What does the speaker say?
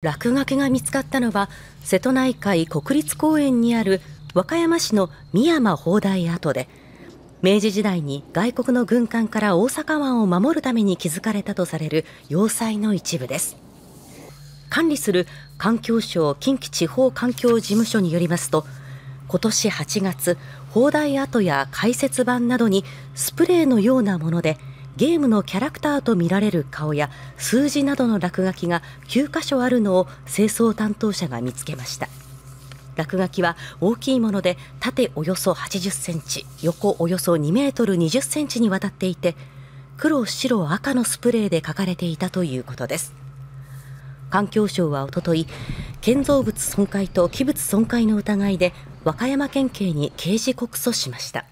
落書きが見つかったのは瀬戸内海国立公園にある和歌山市の三山砲台跡で明治時代に外国の軍艦から大阪湾を守るために築かれたとされる要塞の一部です管理する環境省近畿地方環境事務所によりますと今年8月砲台跡や解説板などにスプレーのようなもので「ゲームのキャラクターとみられる顔や数字などの落書きが9箇所あるのを清掃担当者が見つけました落書きは大きいもので縦およそ80センチ横およそ2メートル20センチにわたっていて黒白赤のスプレーで書かれていたということです環境省はおととい建造物損壊と器物損壊の疑いで和歌山県警に刑事告訴しました。